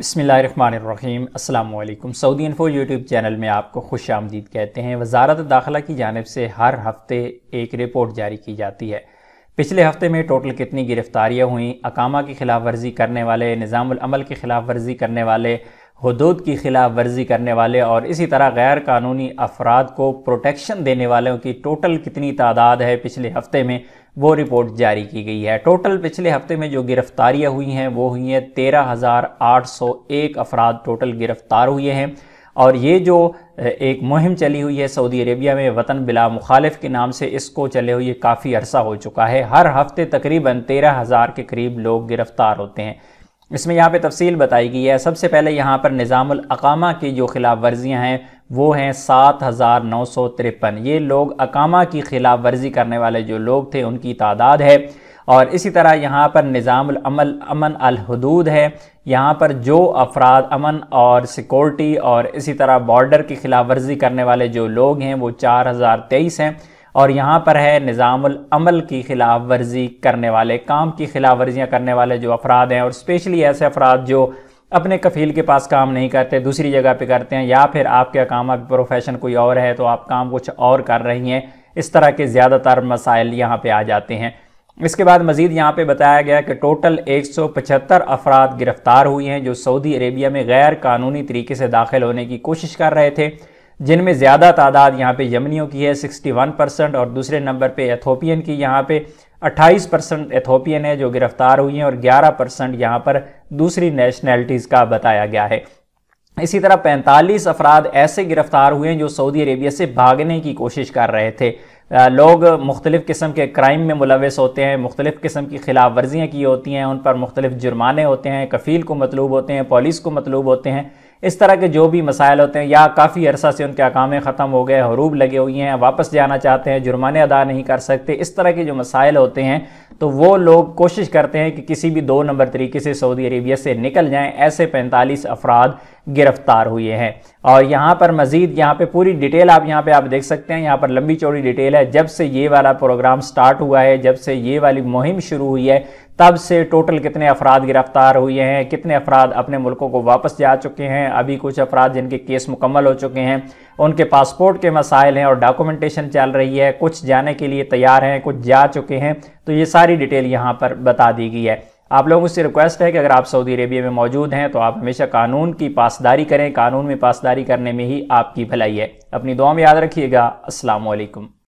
बसमीम् अल्लाम Saudi info YouTube channel में आपको खुश आमदीद कहते हैं वजारत दाखिला की जानब से हर हफ्ते एक रिपोर्ट जारी की जाती है पिछले हफ्ते में टोटल कितनी गिरफ़्तारियाँ हुई अकामा की खिलाफ वर्जी करने वाले निज़ामल के खिलाफ वर्जी करने वाले हदूद की खिलाफ वर्जी करने वाले और इसी तरह गैर कानूनी अफराद को प्रोटेक्शन देने वालों की टोटल कितनी तादाद है पिछले हफ्ते में वो रिपोर्ट जारी की गई है टोटल पिछले हफ्ते में जो गिरफ़्तारियाँ हुई हैं वो हुई हैं तेरह हज़ार आठ सौ एक अफराद टोटल गिरफ़्तार हुए हैं और ये जो एक मुहिम चली हुई है सऊदी अरेबिया में वतन बिला मुखालिफ के नाम से इसको चले हुए काफ़ी अरसा हो चुका है हर हफ्ते तकरीबन तेरह हज़ार के करीब लोग गिरफ़्तार होते हैं इसमें यहाँ पर तफसील बताई गई है सबसे पहले यहाँ पर निज़ामकामा की जो खिलाफ वर्जियाँ हैं वो हैं सात हज़ार नौ सौ तिरपन ये लोग अकामा की खिलाफ वर्जी करने वाले जो लोग थे उनकी तादाद है और इसी तरह यहाँ पर निज़ामल अमन अलहदूद है यहाँ पर जो अफराद अमन और सिक्योरिटी और इसी तरह बॉर्डर की खिलाफ वर्जी करने वाले जो लोग हैं वो चार हज़ार तेईस हैं और यहाँ पर है निज़ामल की खिलाफ वर्जी करने वाले काम की खिलाफ वर्जियाँ करने वाले जो अफराद हैं और स्पेशली ऐसे अफराद जो अपने कफील के पास काम नहीं करते दूसरी जगह पे करते हैं या फिर आपके काम आप प्रोफेशन कोई और है तो आप काम कुछ और कर रही हैं इस तरह के ज़्यादातर मसाइल यहाँ पर आ जाते हैं इसके बाद मज़ीद यहाँ पर बताया गया कि टोटल एक सौ पचहत्तर अफराद गिरफ़्तार हुए हैं जो सऊदी अरेबिया में गैर कानूनी तरीके से दाखिल होने की कोशिश कर रहे थे जिनमें ज़्यादा तादाद यहाँ पे यमनियों की है 61 परसेंट और दूसरे नंबर पे एथोपियन की यहाँ पे 28 परसेंट एथोपियन है जो गिरफ्तार हुई हैं और 11 परसेंट यहाँ पर दूसरी नेशनैलिटीज़ का बताया गया है इसी तरह 45 अफराद ऐसे गिरफ्तार हुए हैं जो सऊदी अरेबिया से भागने की कोशिश कर रहे थे लोग मुख्तलिफ़ किस्म के क्राइम में मुलविस होते हैं मुख्तलिफ़ किस्म की खिलाफ वर्जियाँ की होती हैं उन पर मुख्तलिफ जुर्माने होते हैं कफ़ील को मतलूब होते हैं पुलिस को मतलूब होते हैं इस तरह के जो भी मसाइल होते हैं या काफ़ी अरसा से उनके अकामे ख़त्म हो गए हरूब लगे हुए हैं वापस जाना चाहते हैं जुर्माने अदा नहीं कर सकते इस तरह के जो मसाइल होते हैं तो वो लोग कोशिश करते हैं कि किसी भी दो नंबर तरीके से सऊदी अरेबिया से निकल जाएं ऐसे 45 अफराद गिरफ्तार हुए हैं और यहाँ पर मज़ीद यहाँ पे पूरी डिटेल आप यहाँ पे आप देख सकते हैं यहाँ पर लंबी चौड़ी डिटेल है जब से ये वाला प्रोग्राम स्टार्ट हुआ है जब से ये वाली मुहिम शुरू हुई है तब से टोटल कितने अफराद गिरफ्तार हुए हैं कितने अफराद अपने मुल्कों को वापस जा चुके हैं अभी कुछ अफराद जिनके केस मुकम्मल हो चुके हैं उनके पासपोर्ट के मसाइल हैं और डॉक्यूमेंटेशन चल रही है कुछ जाने के लिए तैयार हैं कुछ जा चुके हैं तो ये सारी डिटेल यहाँ पर बता दी गई है आप लोगों से रिक्वेस्ट है कि अगर आप सऊदी अरेबिया में मौजूद हैं तो आप हमेशा कानून की पासदारी करें कानून में पासदारी करने में ही आपकी भलाई है अपनी दुआ में याद रखिएगा असलकम